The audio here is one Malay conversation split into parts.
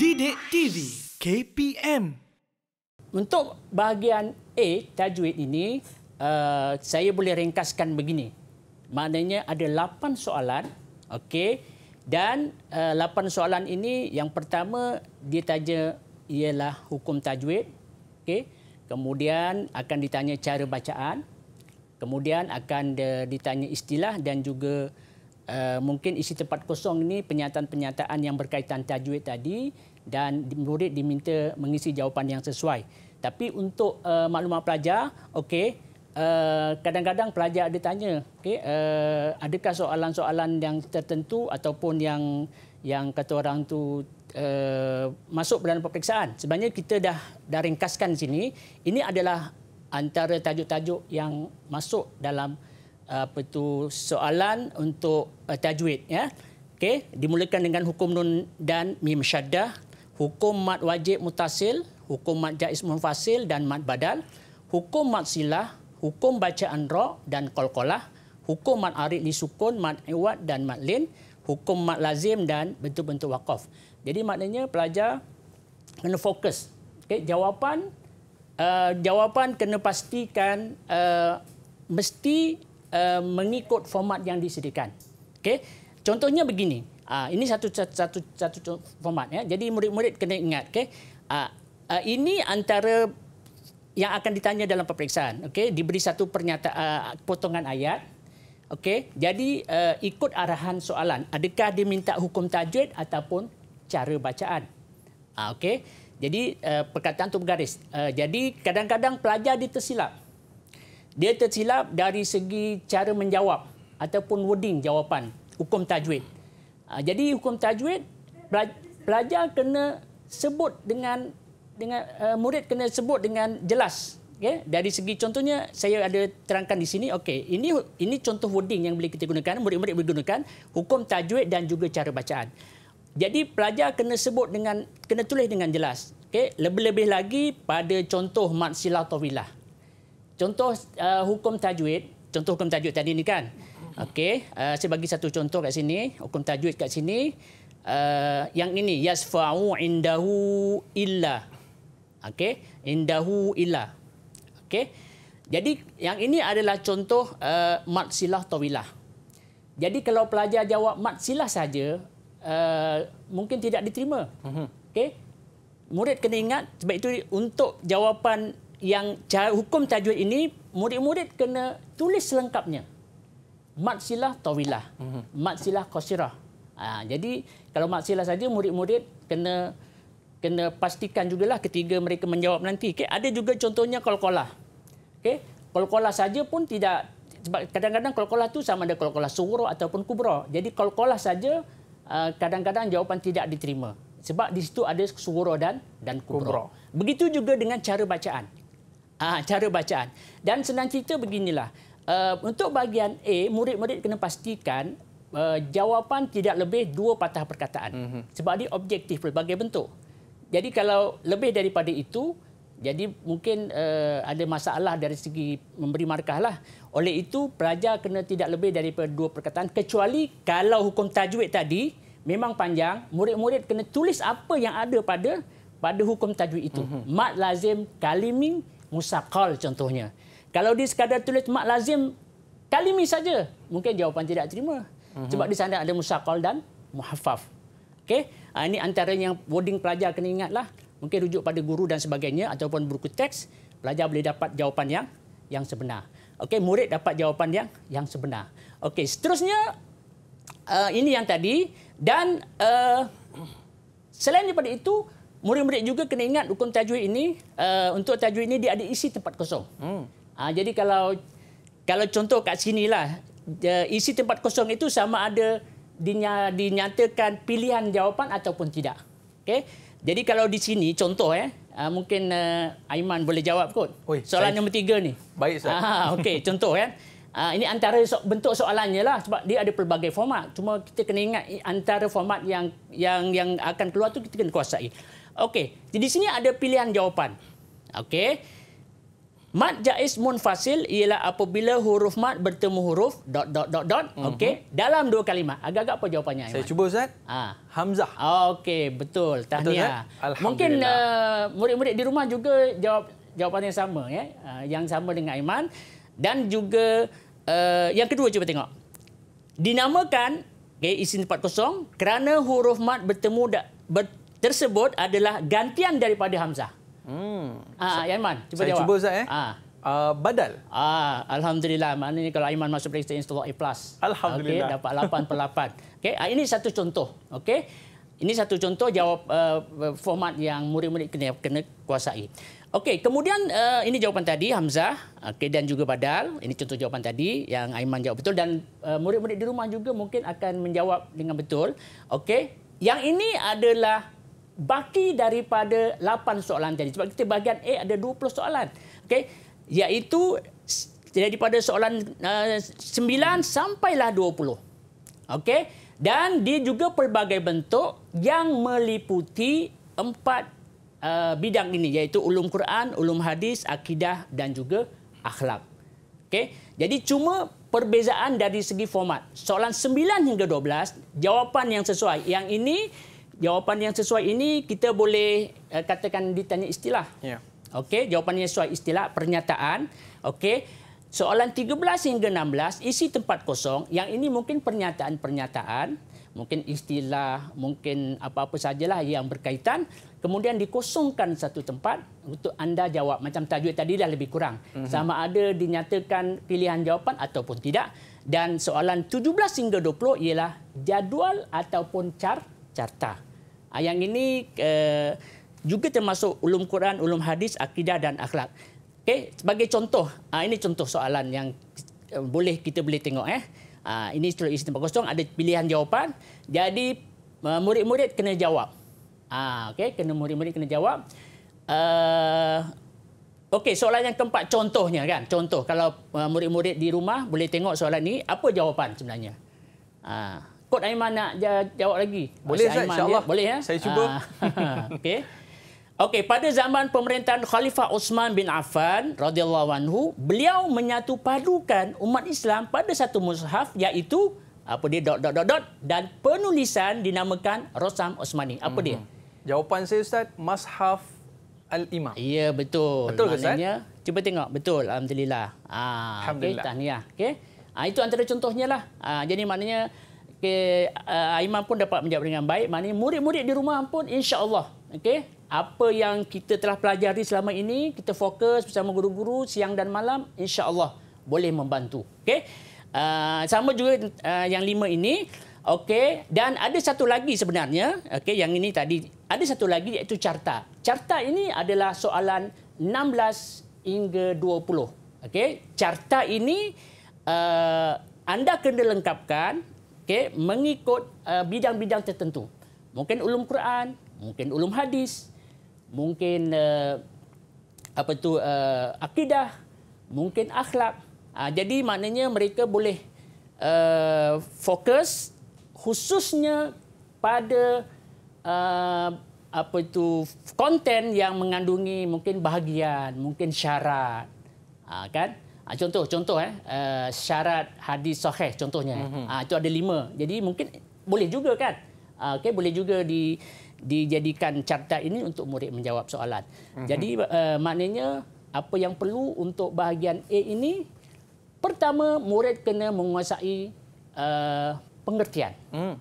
Didik TV KPM Untuk bahagian A tajwid ini uh, saya boleh ringkaskan begini. Maknanya ada 8 soalan. Okey. Dan uh, 8 soalan ini yang pertama dia tanya ialah hukum tajwid. Okey. Kemudian akan ditanya cara bacaan. Kemudian akan ditanya istilah dan juga Eh, mungkin isi tempat kosong ini penyataan-penyataan yang berkaitan tajwid tadi dan murid diminta mengisi jawapan yang sesuai. Tapi untuk uh, maklumat pelajar, okey, uh, eh, kadang-kadang pelajar ada tanya, okey, uh, adakah soalan-soalan yang tertentu ataupun yang yang kata orang tu uh, masuk dalam peperiksaan. Sebenarnya kita dah dah ringkaskan sini, ini adalah antara tajuk-tajuk yang masuk dalam apa tu soalan untuk uh, tajwid ya. Okey, dimulakan dengan hukum nun dan mim syaddah, hukum mad wajib mutasil, hukum mad jaiz munfasil dan mad badal, hukum mad silah, hukum bacaan ra dan qalqalah, hukum mad arid disukun, mad iwad dan mad lin, hukum mad lazim dan bentuk-bentuk waqaf. Jadi maknanya pelajar kena fokus. Okey, jawapan uh, jawapan kena pastikan uh, mesti uh, mengikut format yang disediakan. Okey. Contohnya begini. Uh, ini satu satu satu format ya. Jadi murid-murid kena ingat okey. Uh, uh, ini antara yang akan ditanya dalam peperiksaan. Okey, diberi satu pernyataan uh, potongan ayat Okey, jadi uh, ikut arahan soalan. Adakah dia minta hukum tajwid ataupun cara bacaan? Uh, Okey, jadi uh, perkataan itu bergaris. Uh, jadi kadang-kadang pelajar dia dia tersilap dari segi cara menjawab ataupun wording jawapan hukum tajwid. Ah, jadi hukum tajwid pelajar kena sebut dengan dengan uh, murid kena sebut dengan jelas. Okay? Dari segi contohnya saya ada terangkan di sini. Okey, ini ini contoh wording yang boleh kita gunakan, murid-murid boleh gunakan hukum tajwid dan juga cara bacaan. Jadi pelajar kena sebut dengan kena tulis dengan jelas. Okey, lebih-lebih lagi pada contoh mad silah contoh uh, hukum tajwid, contoh hukum tajwid tadi ni kan. Okey, uh, saya bagi satu contoh kat sini, hukum tajwid kat sini. Uh, yang ini yasfa'u indahu illa. Okey, indahu illa. Okey. Jadi yang ini adalah contoh uh, mad silah tawilah. Jadi kalau pelajar jawab mad silah saja, uh, mungkin tidak diterima. Mhm. Okey. Murid kena ingat sebab itu untuk jawapan yang cara hukum tajwid ini murid-murid kena tulis selengkapnya. Mad silah tawilah. Mhm. Mad silah qasirah. Ha, jadi kalau mad silah saja murid-murid kena kena pastikan jugalah ketiga mereka menjawab nanti. Okay? Ada juga contohnya qalqalah. Okey. Qalqalah saja pun tidak sebab kadang-kadang qalqalah tu sama ada qalqalah sughra ataupun kubra. Jadi qalqalah saja uh, kadang-kadang jawapan tidak diterima. Sebab di situ ada sughra dan dan kubra. kubra. Begitu juga dengan cara bacaan. Ah, cara bacaan. Dan senang cerita beginilah. Uh, untuk bahagian A, murid-murid kena pastikan uh, jawapan tidak lebih dua patah perkataan. Mm -hmm. Sebab dia objektif pelbagai bentuk. Jadi kalau lebih daripada itu, jadi mungkin uh, ada masalah dari segi memberi markah. Lah. Oleh itu, pelajar kena tidak lebih daripada dua perkataan. Kecuali kalau hukum tajwid tadi memang panjang, murid-murid kena tulis apa yang ada pada pada hukum tajwid itu. Mm -hmm. Mat lazim kaliming musaqal contohnya. Kalau di sekadar tulis mak lazim kalimi saja, mungkin jawapan tidak terima. Uh-huh. di sana ada musaqal dan muhaffaf. Okey, ha, ini antara yang wording pelajar kena ingatlah. Mungkin rujuk pada guru dan sebagainya ataupun buku teks, pelajar boleh dapat jawapan yang yang sebenar. Okey, murid dapat jawapan yang yang sebenar. Okey, seterusnya uh, ini yang tadi dan uh, selain daripada itu murid-murid juga kena ingat hukum tajwid ini uh, untuk tajwid ini dia ada isi tempat kosong. Hmm. Uh, jadi kalau kalau contoh kat sinilah uh, isi tempat kosong itu sama ada dinya, dinyatakan pilihan jawapan ataupun tidak. Okay. Jadi kalau di sini contoh eh uh, mungkin uh, Aiman boleh jawab kot. Oi, Soalan saya... nombor tiga ni. Baik saya. Ah, ha, uh, okey contoh eh. Uh, ini antara so- bentuk soalannya lah sebab dia ada pelbagai format. Cuma kita kena ingat antara format yang yang yang akan keluar tu kita kena kuasai. Okey, jadi sini ada pilihan jawapan. Okey. Mad jaiz munfasil ialah apabila huruf mad bertemu huruf dot dot dot dot. Mm -hmm. Okey, dalam dua kalimat. Agak-agak apa jawapannya? Saya Iman? cuba Ustaz. Ha. Hamzah. Okey, betul. Tahniah. Betul, Mungkin eh, murid-murid uh, di rumah juga jawab jawapan yang sama ya. Uh, yang sama dengan Aiman dan juga uh, yang kedua cuba tengok. Dinamakan okay, isim tempat kosong kerana huruf mad bertemu dak bertemu tersebut adalah gantian daripada Hamzah. Hmm. Ah, Yaman, cuba Saya cuba Ustaz eh. Ah. Uh, badal. Ah, alhamdulillah. ni kalau Aiman masuk peringkat Insta A+. Plus. Alhamdulillah. Okay, dapat 8 per 8. Okay, ah, ini satu contoh. Okay. Ini satu contoh jawab uh, format yang murid-murid kena, kena kuasai. Okey, kemudian uh, ini jawapan tadi Hamzah, okey dan juga Badal. Ini contoh jawapan tadi yang Aiman jawab betul dan uh, murid-murid di rumah juga mungkin akan menjawab dengan betul. Okey, yang ini adalah baki daripada 8 soalan tadi. Sebab kita bahagian A ada 20 soalan. Okey, iaitu daripada soalan uh, 9 sampailah 20. Okey, dan dia juga pelbagai bentuk yang meliputi empat uh, bidang ini iaitu ulum Quran, ulum hadis, akidah dan juga akhlak. Okey, jadi cuma perbezaan dari segi format. Soalan 9 hingga 12 jawapan yang sesuai. Yang ini jawapan yang sesuai ini kita boleh uh, katakan ditanya istilah. Ya. Okey, jawapan yang sesuai istilah pernyataan. Okey. Soalan 13 hingga 16 isi tempat kosong. Yang ini mungkin pernyataan-pernyataan, mungkin istilah, mungkin apa-apa sajalah yang berkaitan. Kemudian dikosongkan satu tempat untuk anda jawab macam tajuk tadi dah lebih kurang. Mm-hmm. Sama ada dinyatakan pilihan jawapan ataupun tidak. Dan soalan 17 hingga 20 ialah jadual ataupun car carta. Ah, yang ini eh, juga termasuk ulum Quran, ulum hadis, akidah dan akhlak. Okay, sebagai contoh, ah, ini contoh soalan yang eh, boleh kita boleh tengok eh. Ah, ini setelah isi tempat kosong ada pilihan jawapan. Jadi eh, murid-murid kena jawab. Okay, kena murid-murid kena jawab. Uh, Okey, soalan yang keempat contohnya kan. Contoh kalau murid-murid di rumah boleh tengok soalan ni, apa jawapan sebenarnya? Ah. Kod Aiman nak jawab lagi. Boleh Ustaz, insyaAllah. Ya? Boleh ya? Saya cuba. Ah. Okey. Okey, pada zaman pemerintahan Khalifah Osman bin Affan radhiyallahu anhu, beliau menyatu padukan umat Islam pada satu mushaf iaitu apa dia dot dot dot, dot dan penulisan dinamakan Rosam Osmani. Apa hmm. dia? Jawapan saya Ustaz, mushaf Al-Imam. Ya, betul. Betul ke Ustaz? Cuba tengok, betul. Alhamdulillah. Ah, Alhamdulillah. tahniah. Okay. Ah, itu antara contohnya lah. Ah, jadi maknanya okay, uh, imam pun dapat menjawab dengan baik maknanya murid-murid di rumah pun insya-Allah okey apa yang kita telah pelajari selama ini kita fokus bersama guru-guru siang dan malam insya-Allah boleh membantu okey uh, sama juga uh, yang lima ini okey dan ada satu lagi sebenarnya okey yang ini tadi ada satu lagi iaitu carta carta ini adalah soalan 16 hingga 20 okey carta ini uh, anda kena lengkapkan okay, mengikut uh, bidang-bidang tertentu. Mungkin ulum Quran, mungkin ulum hadis, mungkin uh, apa tu uh, akidah, mungkin akhlak. Uh, jadi maknanya mereka boleh uh, fokus khususnya pada uh, apa itu konten yang mengandungi mungkin bahagian, mungkin syarat. Ha, kan? Ha, contoh, contoh eh, uh, syarat hadis sahih contohnya. Mm-hmm. Ha, itu ada lima. Jadi mungkin boleh juga kan? Ha, okay, boleh juga di dijadikan carta ini untuk murid menjawab soalan. Mm-hmm. Jadi uh, maknanya apa yang perlu untuk bahagian A ini? Pertama, murid kena menguasai uh, pengertian. Mm.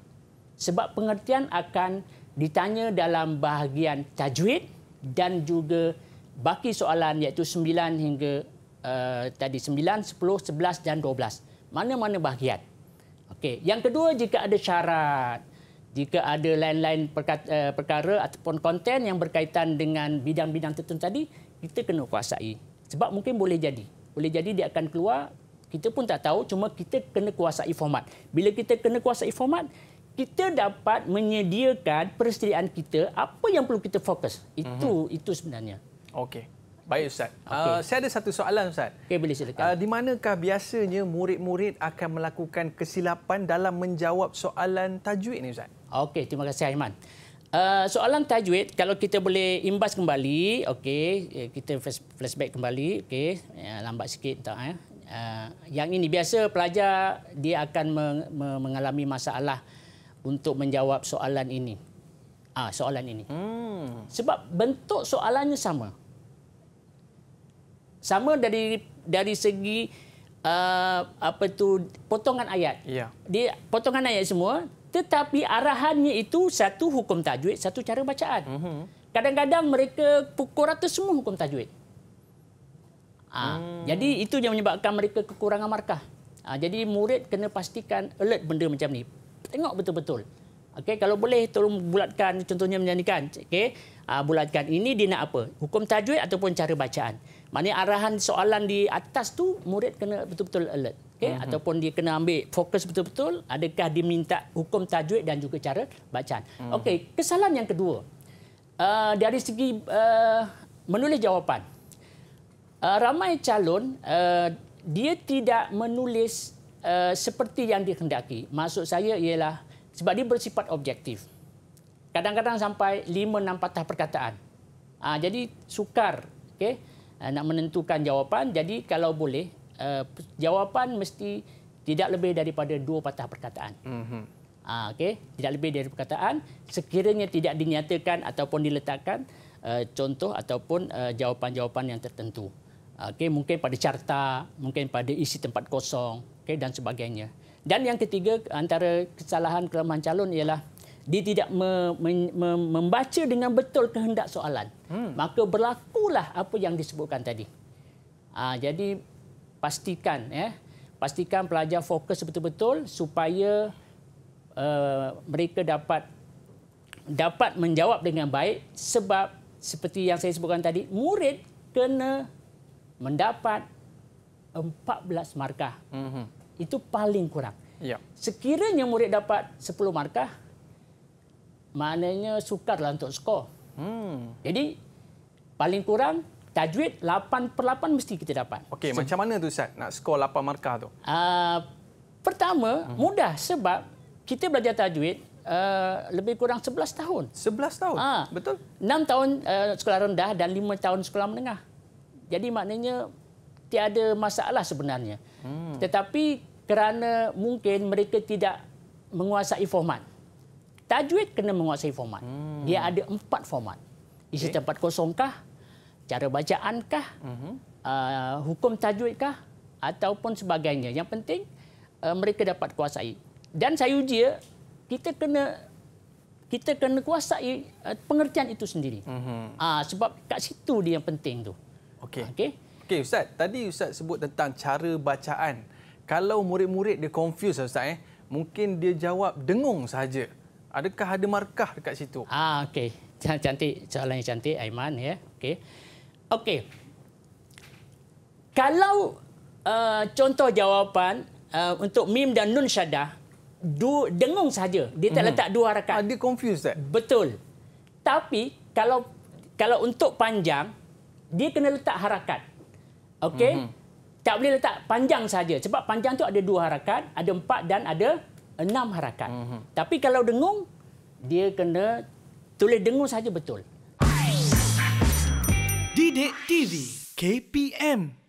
Sebab pengertian akan ditanya dalam bahagian tajwid dan juga baki soalan iaitu 9 hingga Eh, tadi 9, 10, 11 dan 12. Mana-mana bahagian. Okey, yang kedua jika ada syarat, jika ada lain-lain eh, perkara ataupun konten yang berkaitan dengan bidang-bidang tertentu tadi, kita kena kuasai. Sebab mungkin boleh jadi. Boleh jadi dia akan keluar, kita pun tak tahu, cuma kita kena kuasai format. Bila kita kena kuasai format, kita dapat menyediakan persediaan kita apa yang perlu kita fokus. Itu mm -hmm. itu sebenarnya. Okey. Baik Ustaz. Okay. Uh, ah, saya ada satu soalan Ustaz. Okey, boleh silakan. Uh, di manakah biasanya murid-murid akan melakukan kesilapan dalam menjawab soalan tajwid ini Ustaz? Okey, terima kasih Aiman. Uh, soalan tajwid kalau kita boleh imbas kembali, okey, eh, kita flashback kembali, okey, ya, lambat sikit tak eh. Uh, yang ini biasa pelajar dia akan meng- mengalami masalah untuk menjawab soalan ini. Ah, soalan ini. Hmm. Sebab bentuk soalannya sama sama dari dari segi uh, apa tu potongan ayat. Ya. Dia potongan ayat semua tetapi arahannya itu satu hukum tajwid, satu cara bacaan. Mm-hmm. Kadang-kadang mereka pukul rata semua hukum tajwid. Ha, hmm. Jadi itu yang menyebabkan mereka kekurangan markah. Ha, jadi murid kena pastikan alert benda macam ni. Tengok betul-betul. Okay, kalau boleh tolong bulatkan contohnya menyanyikan. Okay, ha, ah, bulatkan ini dia nak apa? Hukum tajwid ataupun cara bacaan. Maknanya arahan soalan di atas tu murid kena betul-betul alert. Okay? Mm -hmm. Ataupun dia kena ambil fokus betul-betul adakah diminta hukum tajwid dan juga cara bacaan. Mm -hmm. Okey, kesalahan yang kedua. Uh, dari segi uh, menulis jawapan. Uh, ramai calon, uh, dia tidak menulis uh, seperti yang dikendaki. Maksud saya ialah sebab dia bersifat objektif. Kadang-kadang sampai lima enam patah perkataan. Uh, jadi sukar. okay? Eh, nak menentukan jawapan. Jadi kalau boleh, eh, jawapan mesti tidak lebih daripada dua patah perkataan. Mm-hmm. Ah, okay? Tidak lebih daripada perkataan. Sekiranya tidak dinyatakan ataupun diletakkan eh, contoh ataupun jawapan-jawapan yang tertentu. Ah, okay? Mungkin pada carta, mungkin pada isi tempat kosong okay? dan sebagainya. Dan yang ketiga antara kesalahan kelemahan calon ialah dia tidak me, me, me, membaca dengan betul kehendak soalan hmm. maka berlakulah apa yang disebutkan tadi ha, jadi pastikan ya pastikan pelajar fokus betul-betul supaya uh, mereka dapat dapat menjawab dengan baik sebab seperti yang saya sebutkan tadi murid kena mendapat 14 markah. Mm-hmm. Itu paling kurang. Ya. Sekiranya murid dapat 10 markah, maknanya sukar lah untuk skor. Hmm. Jadi paling kurang tajwid 8 per 8 mesti kita dapat. Okey, so, macam mana tu Ustaz nak skor 8 markah tu? Uh, pertama hmm. mudah sebab kita belajar tajwid uh, lebih kurang 11 tahun. 11 tahun? Uh, Betul. 6 tahun uh, sekolah rendah dan 5 tahun sekolah menengah. Jadi maknanya tiada masalah sebenarnya. Hmm. Tetapi kerana mungkin mereka tidak menguasai format tajwid kena menguasai format. Hmm. Dia ada empat format. Isi okay. tempat kosongkah, cara bacaankah, uh-huh. Mhm. Ah, uh, hukum tajwidkah, ataupun sebagainya. Yang penting, uh, mereka dapat kuasai. Dan saya uji, ya, kita kena kita kena kuasai ah, pengertian itu sendiri. Uh-huh. Uh, sebab kat situ dia yang penting tu. Okey. Okey. Okay. ustaz, tadi ustaz sebut tentang cara bacaan. Kalau murid-murid dia confuse ustaz eh, mungkin dia jawab dengung saja. Adakah ada markah dekat situ? Ah, okey. Cantik soalan yang cantik Aiman ya. Okey. Okey. Kalau uh, contoh jawapan uh, untuk mim dan nun syadah du, dengung saja. Dia tak mm-hmm. dua harakat. Ada ah, confuse tak? Eh? Betul. Tapi kalau kalau untuk panjang dia kena letak harakat. Okey. Mm-hmm. Tak boleh letak panjang saja. Sebab panjang tu ada dua harakat, ada empat dan ada enam harakat. Mm-hmm. Tapi kalau dengung, dia kena tulis dengung saja betul. Didik TV KPM